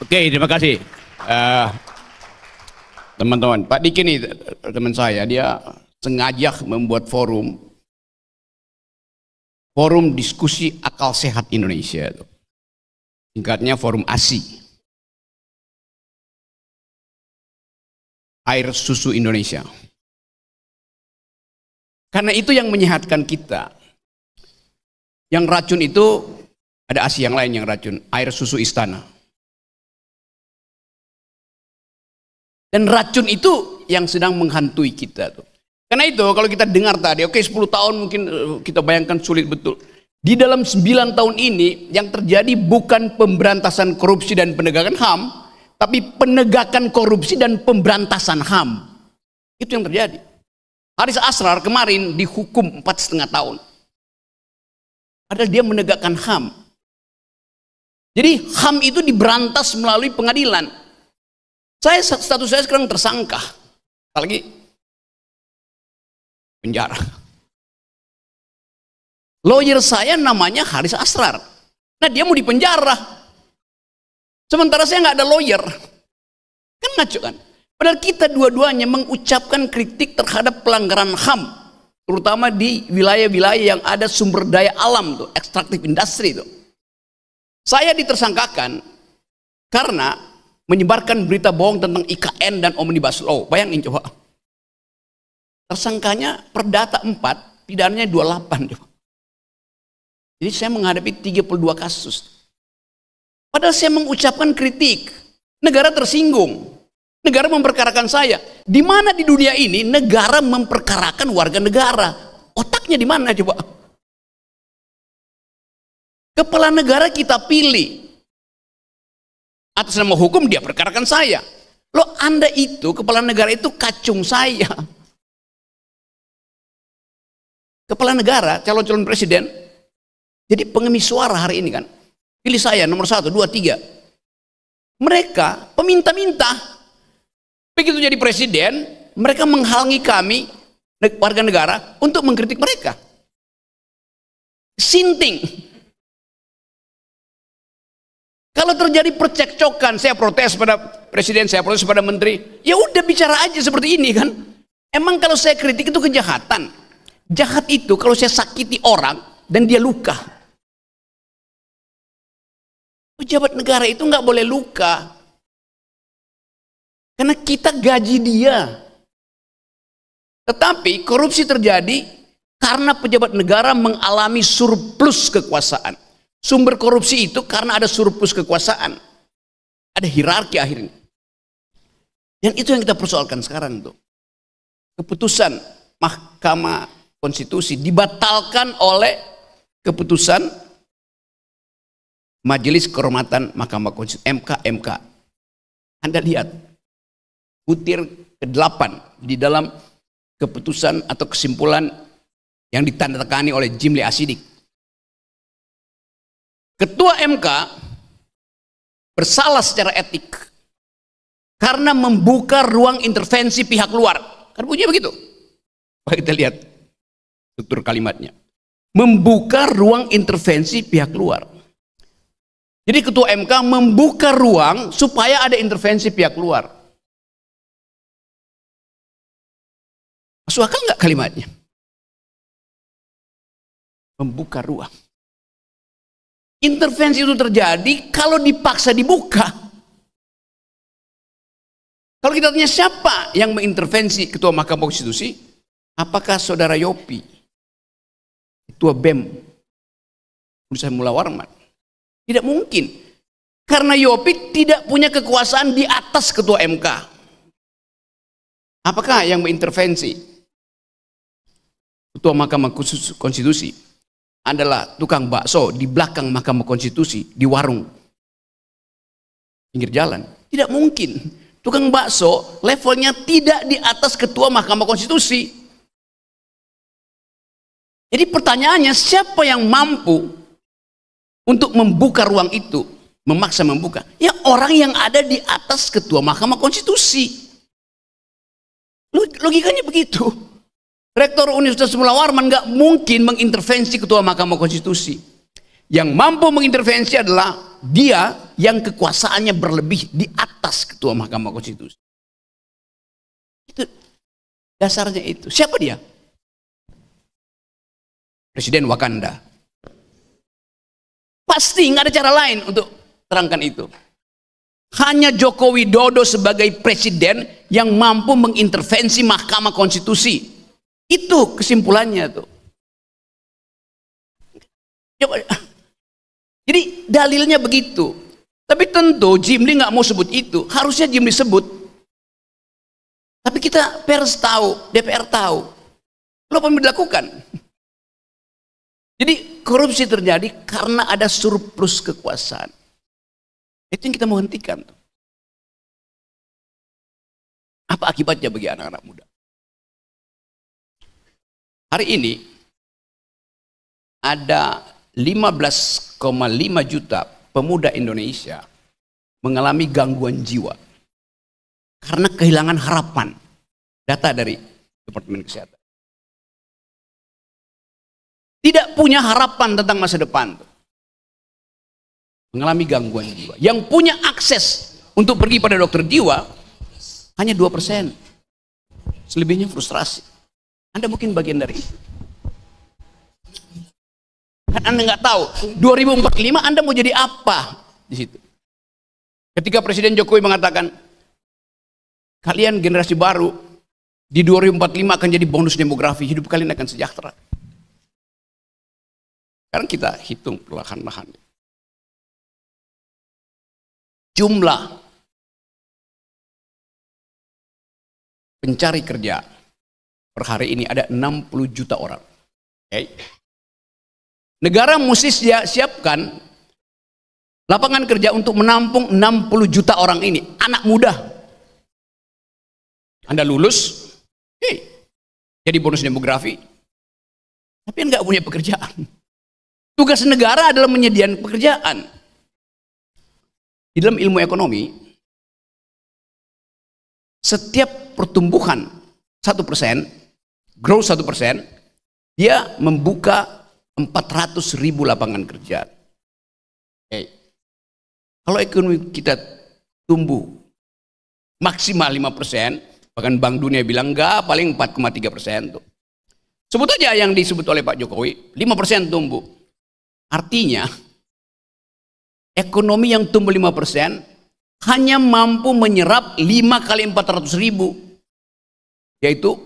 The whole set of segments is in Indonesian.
Oke, terima kasih. Uh, teman-teman, Pak Diki nih teman saya, dia sengaja membuat forum forum diskusi akal sehat Indonesia. itu. Singkatnya forum ASI. Air susu Indonesia. Karena itu yang menyehatkan kita. Yang racun itu ada ASI yang lain yang racun, air susu istana. Dan racun itu yang sedang menghantui kita. Tuh. Karena itu kalau kita dengar tadi, oke okay, 10 tahun mungkin eh, kita bayangkan sulit betul. Di dalam 9 tahun ini yang terjadi bukan pemberantasan korupsi dan penegakan HAM, tapi penegakan korupsi dan pemberantasan HAM. Itu yang terjadi. Haris Asrar kemarin dihukum empat setengah tahun. Padahal dia menegakkan HAM. Jadi HAM itu diberantas melalui pengadilan. Saya status saya sekarang tersangka. Apalagi penjara. Lawyer saya namanya Haris Asrar. Nah dia mau dipenjara. Sementara saya nggak ada lawyer. Kan ngaco kan? Padahal kita dua-duanya mengucapkan kritik terhadap pelanggaran HAM. Terutama di wilayah-wilayah yang ada sumber daya alam tuh, ekstraktif industri tuh. Saya ditersangkakan karena menyebarkan berita bohong tentang IKN dan Omnibus Law. Oh, bayangin coba. Tersangkanya perdata 4, pidananya 28. Coba. Jadi saya menghadapi 32 kasus. Padahal saya mengucapkan kritik. Negara tersinggung. Negara memperkarakan saya. Di mana di dunia ini negara memperkarakan warga negara? Otaknya di mana coba? Kepala negara kita pilih, Atas nama hukum dia perkarakan saya. Lo Anda itu, kepala negara itu kacung saya. Kepala negara, calon-calon presiden, jadi pengemis suara hari ini kan. Pilih saya nomor satu, dua, tiga. Mereka peminta-minta. Begitu jadi presiden, mereka menghalangi kami, warga negara, untuk mengkritik mereka. Sinting. Kalau terjadi percekcokan, saya protes pada presiden, saya protes pada menteri, ya udah bicara aja seperti ini kan. Emang kalau saya kritik itu kejahatan. Jahat itu kalau saya sakiti orang dan dia luka. Pejabat negara itu nggak boleh luka. Karena kita gaji dia. Tetapi korupsi terjadi karena pejabat negara mengalami surplus kekuasaan. Sumber korupsi itu karena ada surplus kekuasaan. Ada hierarki akhirnya. Dan itu yang kita persoalkan sekarang tuh. Keputusan Mahkamah Konstitusi dibatalkan oleh keputusan Majelis Kehormatan Mahkamah Konstitusi MK MK. Anda lihat butir ke-8 di dalam keputusan atau kesimpulan yang ditandatangani oleh Jimli Asidik Ketua MK bersalah secara etik karena membuka ruang intervensi pihak luar. Kan bunyinya begitu. Mari kita lihat struktur kalimatnya. Membuka ruang intervensi pihak luar. Jadi ketua MK membuka ruang supaya ada intervensi pihak luar. Masuk akal nggak kalimatnya? Membuka ruang. Intervensi itu terjadi kalau dipaksa dibuka. Kalau kita tanya siapa yang mengintervensi Ketua Mahkamah Konstitusi, apakah Saudara Yopi, Ketua BEM, Bursa Mula Warman? Tidak mungkin. Karena Yopi tidak punya kekuasaan di atas Ketua MK. Apakah yang mengintervensi Ketua Mahkamah Konstitusi? adalah tukang bakso di belakang Mahkamah Konstitusi, di warung. Pinggir jalan. Tidak mungkin. Tukang bakso levelnya tidak di atas ketua Mahkamah Konstitusi. Jadi pertanyaannya siapa yang mampu untuk membuka ruang itu, memaksa membuka? Ya orang yang ada di atas ketua Mahkamah Konstitusi. Logikanya begitu. Rektor Universitas Warman nggak mungkin mengintervensi Ketua Mahkamah Konstitusi. Yang mampu mengintervensi adalah dia yang kekuasaannya berlebih di atas Ketua Mahkamah Konstitusi. Itu dasarnya itu. Siapa dia? Presiden Wakanda. Pasti nggak ada cara lain untuk terangkan itu. Hanya Jokowi Dodo sebagai presiden yang mampu mengintervensi Mahkamah Konstitusi itu kesimpulannya tuh. Coba. Ah. Jadi dalilnya begitu. Tapi tentu Jimli nggak mau sebut itu. Harusnya Jimli sebut. Tapi kita pers tahu, DPR tahu. Lo apa yang dilakukan? Jadi korupsi terjadi karena ada surplus kekuasaan. Itu yang kita mau hentikan. Apa akibatnya bagi anak-anak muda? Hari ini ada 15,5 juta pemuda Indonesia mengalami gangguan jiwa karena kehilangan harapan. Data dari Departemen Kesehatan. Tidak punya harapan tentang masa depan. Mengalami gangguan jiwa. Yang punya akses untuk pergi pada dokter jiwa hanya 2%. Selebihnya frustrasi. Anda mungkin bagian dari Kan Anda nggak tahu, 2045 Anda mau jadi apa di situ. Ketika Presiden Jokowi mengatakan, kalian generasi baru, di 2045 akan jadi bonus demografi, hidup kalian akan sejahtera. Sekarang kita hitung perlahan-lahan. Jumlah pencari kerja per hari ini ada 60 juta orang. Okay. Negara mesti siapkan lapangan kerja untuk menampung 60 juta orang ini, anak muda. Anda lulus, hey, jadi bonus demografi. Tapi nggak punya pekerjaan. Tugas negara adalah menyediakan pekerjaan. Di dalam ilmu ekonomi, setiap pertumbuhan satu persen grow satu persen, dia membuka 400 ribu lapangan kerja. Okay. Kalau ekonomi kita tumbuh maksimal 5 persen, bahkan Bank Dunia bilang enggak, paling 4,3 persen. Sebut aja yang disebut oleh Pak Jokowi, 5 persen tumbuh. Artinya, ekonomi yang tumbuh 5 persen hanya mampu menyerap 5 kali 400 ribu, yaitu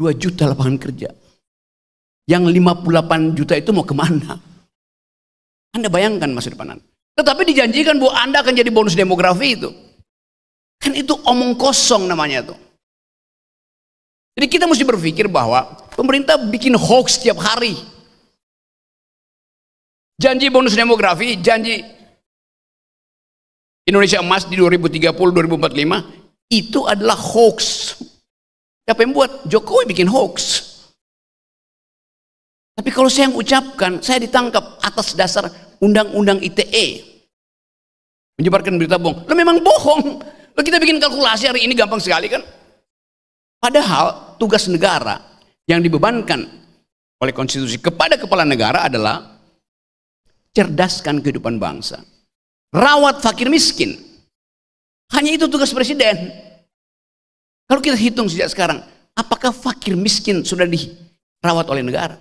2 juta lapangan kerja. Yang 58 juta itu mau kemana? Anda bayangkan masa depan Anda. Tetapi dijanjikan bahwa Anda akan jadi bonus demografi itu. Kan itu omong kosong namanya tuh. Jadi kita mesti berpikir bahwa pemerintah bikin hoax setiap hari. Janji bonus demografi, janji Indonesia emas di 2030 2045 itu adalah hoax. Siapa yang buat? Jokowi bikin hoax. Tapi kalau saya yang ucapkan, saya ditangkap atas dasar undang-undang ITE. Menyebarkan berita bohong. Lo memang bohong. Lo kita bikin kalkulasi hari ini gampang sekali kan? Padahal tugas negara yang dibebankan oleh konstitusi kepada kepala negara adalah cerdaskan kehidupan bangsa. Rawat fakir miskin. Hanya itu tugas presiden. Kalau kita hitung sejak sekarang, apakah fakir miskin sudah dirawat oleh negara?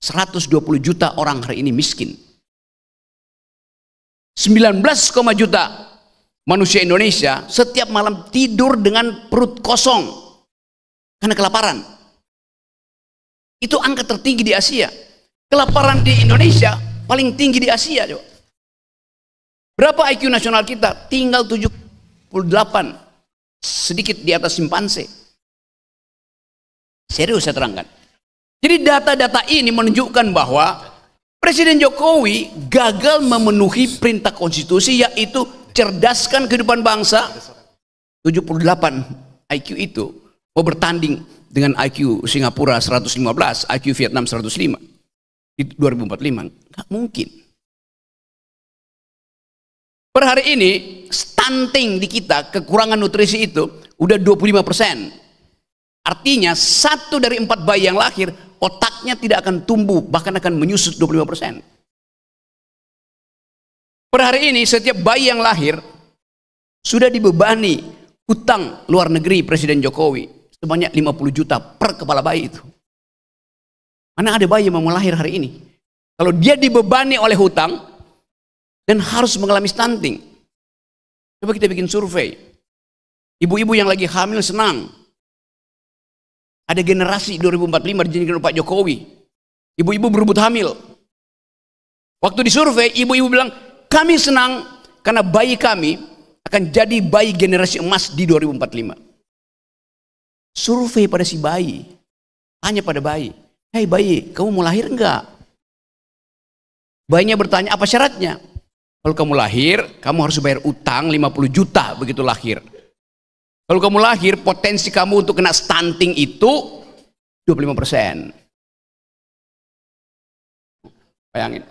120 juta orang hari ini miskin. 19, juta manusia Indonesia setiap malam tidur dengan perut kosong karena kelaparan. Itu angka tertinggi di Asia. Kelaparan di Indonesia paling tinggi di Asia. Berapa IQ nasional kita? Tinggal 7 Sedikit di atas simpanse. Serius saya terangkan. Jadi data-data ini menunjukkan bahwa Presiden Jokowi gagal memenuhi perintah konstitusi yaitu cerdaskan kehidupan bangsa. 78 IQ itu mau bertanding dengan IQ Singapura 115, IQ Vietnam 105 di 2045. Enggak mungkin. Per hari ini stunting di kita, kekurangan nutrisi itu udah 25 persen. Artinya satu dari empat bayi yang lahir otaknya tidak akan tumbuh bahkan akan menyusut 25 persen. Per hari ini setiap bayi yang lahir sudah dibebani hutang luar negeri Presiden Jokowi sebanyak 50 juta per kepala bayi itu. Mana ada bayi yang mau lahir hari ini? Kalau dia dibebani oleh hutang, dan harus mengalami stunting. Coba kita bikin survei. Ibu-ibu yang lagi hamil senang. Ada generasi 2045 dijadikan Pak Jokowi. Ibu-ibu berebut hamil. Waktu disurvei, ibu-ibu bilang, kami senang karena bayi kami akan jadi bayi generasi emas di 2045. Survei pada si bayi. Tanya pada bayi. Hei bayi, kamu mau lahir enggak? Bayinya bertanya, apa syaratnya? Kalau kamu lahir, kamu harus bayar utang 50 juta begitu lahir. Kalau kamu lahir, potensi kamu untuk kena stunting itu 25 persen. Bayangin.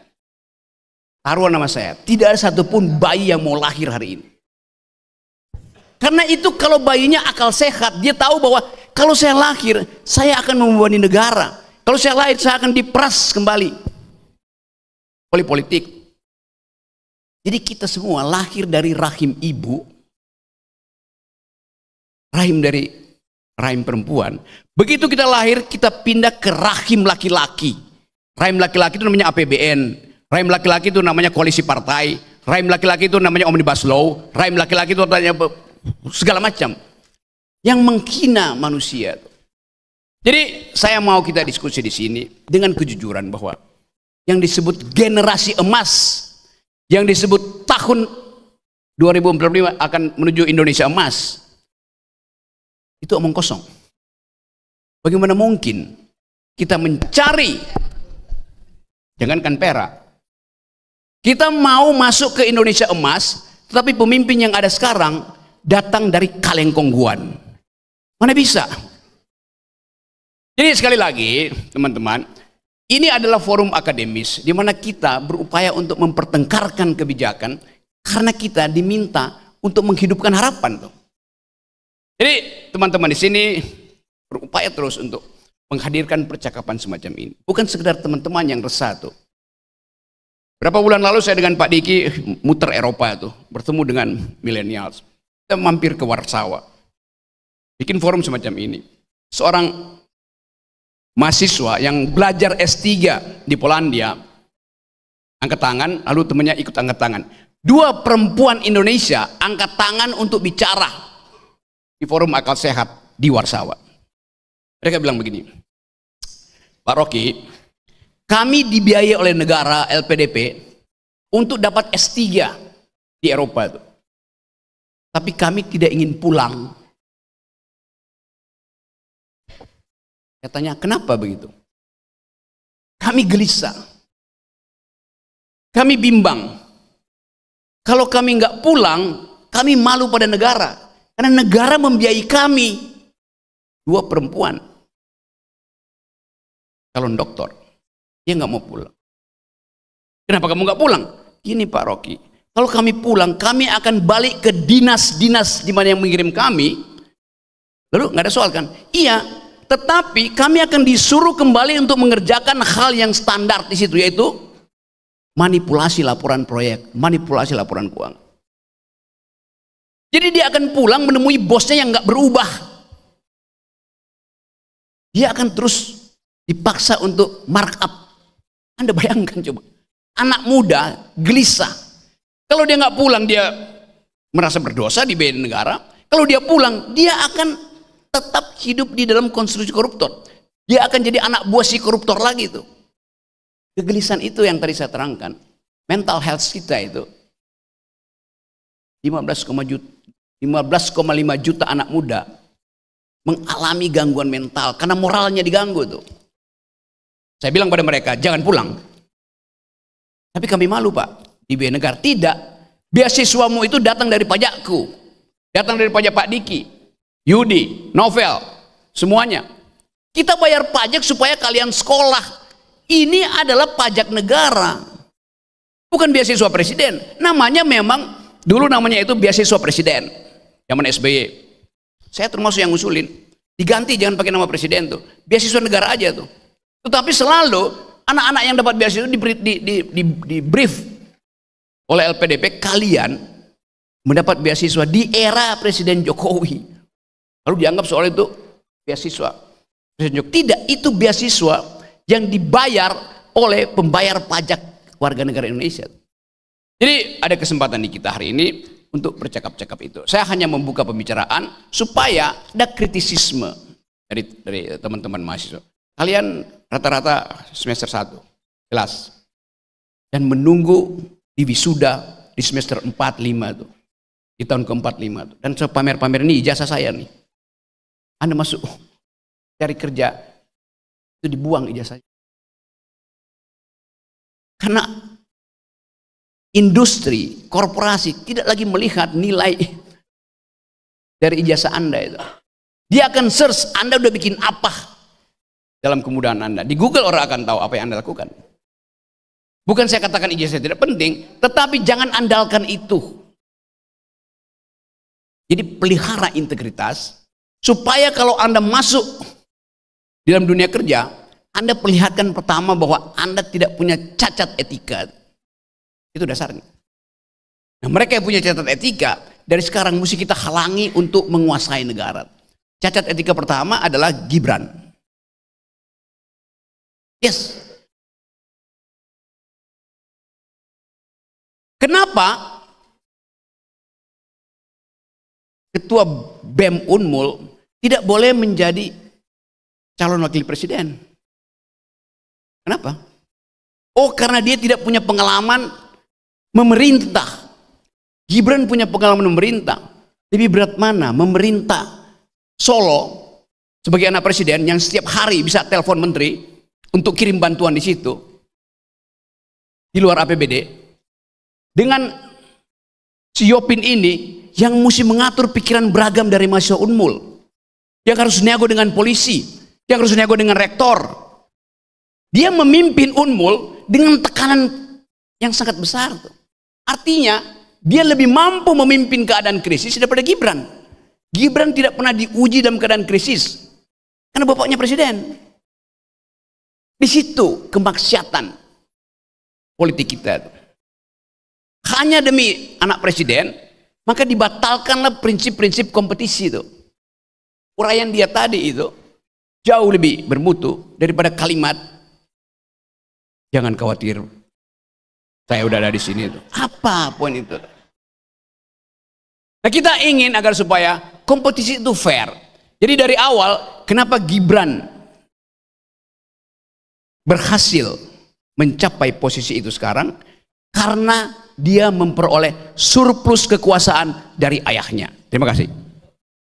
Taruhan nama saya, tidak ada satupun bayi yang mau lahir hari ini. Karena itu kalau bayinya akal sehat, dia tahu bahwa kalau saya lahir, saya akan membebani negara. Kalau saya lahir, saya akan diperas kembali. Oleh politik, jadi kita semua lahir dari rahim ibu, rahim dari rahim perempuan. Begitu kita lahir, kita pindah ke rahim laki-laki. Rahim laki-laki itu namanya APBN. Rahim laki-laki itu namanya koalisi partai. Rahim laki-laki itu namanya omnibus law. Rahim laki-laki itu namanya segala macam. Yang mengkina manusia. Jadi saya mau kita diskusi di sini dengan kejujuran bahwa yang disebut generasi emas yang disebut tahun 2045 akan menuju Indonesia emas itu omong kosong. Bagaimana mungkin kita mencari jangankan perak kita mau masuk ke Indonesia emas tetapi pemimpin yang ada sekarang datang dari Kaleng Kongguan. mana bisa jadi sekali lagi teman-teman ini adalah forum akademis di mana kita berupaya untuk mempertengkarkan kebijakan karena kita diminta untuk menghidupkan harapan tuh. Jadi teman-teman di sini berupaya terus untuk menghadirkan percakapan semacam ini. Bukan sekedar teman-teman yang resah tuh. Berapa bulan lalu saya dengan Pak Diki muter Eropa tuh, bertemu dengan milenial. Kita mampir ke Warsawa. Bikin forum semacam ini. Seorang mahasiswa yang belajar S3 di Polandia, angkat tangan, lalu temannya ikut angkat tangan. Dua perempuan Indonesia angkat tangan untuk bicara di forum akal sehat di Warsawa. Mereka bilang begini, Pak Rocky, kami dibiayai oleh negara LPDP untuk dapat S3 di Eropa itu. Tapi kami tidak ingin pulang Saya tanya, kenapa begitu? Kami gelisah. Kami bimbang. Kalau kami nggak pulang, kami malu pada negara. Karena negara membiayai kami. Dua perempuan. Calon dokter. Dia nggak mau pulang. Kenapa kamu nggak pulang? Gini Pak Rocky, kalau kami pulang, kami akan balik ke dinas-dinas di mana yang mengirim kami. Lalu nggak ada soal kan? Iya, tetapi kami akan disuruh kembali untuk mengerjakan hal yang standar di situ yaitu manipulasi laporan proyek, manipulasi laporan uang. Jadi dia akan pulang menemui bosnya yang nggak berubah. Dia akan terus dipaksa untuk markup. Anda bayangkan coba. Anak muda gelisah. Kalau dia nggak pulang dia merasa berdosa di beda negara. Kalau dia pulang dia akan tetap hidup di dalam konstruksi koruptor. Dia akan jadi anak buah si koruptor lagi itu. Kegelisahan itu yang tadi saya terangkan. Mental health kita itu. 15,5 juta anak muda mengalami gangguan mental karena moralnya diganggu tuh. Saya bilang pada mereka, jangan pulang. Tapi kami malu pak, di biaya negara tidak. Beasiswamu itu datang dari pajakku, datang dari pajak Pak Diki, Yudi, Novel, semuanya. Kita bayar pajak supaya kalian sekolah. Ini adalah pajak negara. Bukan beasiswa presiden. Namanya memang, dulu namanya itu beasiswa presiden. Zaman SBY. Saya termasuk yang ngusulin. Diganti jangan pakai nama presiden tuh. Beasiswa negara aja tuh. Tetapi selalu anak-anak yang dapat beasiswa di, di, di, di, di brief oleh LPDP, kalian mendapat beasiswa di era Presiden Jokowi. Lalu dianggap soal itu beasiswa. Tidak, itu beasiswa yang dibayar oleh pembayar pajak warga negara Indonesia. Jadi ada kesempatan di kita hari ini untuk bercakap-cakap itu. Saya hanya membuka pembicaraan supaya ada kritisisme dari teman-teman mahasiswa. Kalian rata-rata semester 1 kelas dan menunggu di wisuda di semester 4 5 itu Di tahun ke-4 5 itu. Dan pamer-pamer ini ijazah saya nih. Anda masuk oh, cari kerja, itu dibuang ijazahnya. Karena industri, korporasi tidak lagi melihat nilai dari ijazah Anda itu. Dia akan search Anda udah bikin apa dalam kemudahan Anda. Di Google orang akan tahu apa yang Anda lakukan. Bukan saya katakan ijazah tidak penting, tetapi jangan andalkan itu. Jadi pelihara integritas, Supaya kalau Anda masuk di dalam dunia kerja, Anda perlihatkan pertama bahwa Anda tidak punya cacat etika. Itu dasarnya. Nah mereka yang punya cacat etika, dari sekarang mesti kita halangi untuk menguasai negara. Cacat etika pertama adalah Gibran. Yes. Kenapa ketua BEM Unmul tidak boleh menjadi calon wakil presiden. Kenapa? Oh, karena dia tidak punya pengalaman memerintah. Gibran punya pengalaman memerintah. Tapi berat mana? Memerintah Solo sebagai anak presiden yang setiap hari bisa telepon menteri untuk kirim bantuan di situ di luar APBD dengan si Yopin ini yang mesti mengatur pikiran beragam dari mahasiswa unmul. Yang harus nego dengan polisi, yang harus nego dengan rektor. Dia memimpin unmul dengan tekanan yang sangat besar. Artinya, dia lebih mampu memimpin keadaan krisis daripada Gibran. Gibran tidak pernah diuji dalam keadaan krisis. Karena bapaknya presiden. Di situ kemaksiatan politik kita hanya demi anak presiden, maka dibatalkanlah prinsip-prinsip kompetisi itu. Uraian dia tadi itu jauh lebih bermutu daripada kalimat jangan khawatir saya udah ada di sini itu. Apa poin itu? Nah kita ingin agar supaya kompetisi itu fair. Jadi dari awal kenapa Gibran berhasil mencapai posisi itu sekarang? Karena dia memperoleh surplus kekuasaan dari ayahnya. Terima kasih.